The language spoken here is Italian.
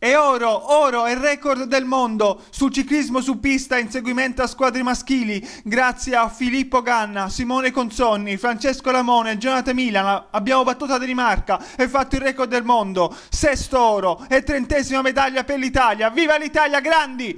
E oro, oro e record del mondo sul ciclismo su pista in seguimento a squadre maschili grazie a Filippo Ganna, Simone Consonni, Francesco Lamone Jonathan Milan. Abbiamo battuto la Danimarca e fatto il record del mondo. Sesto oro e trentesima medaglia per l'Italia. Viva l'Italia, grandi!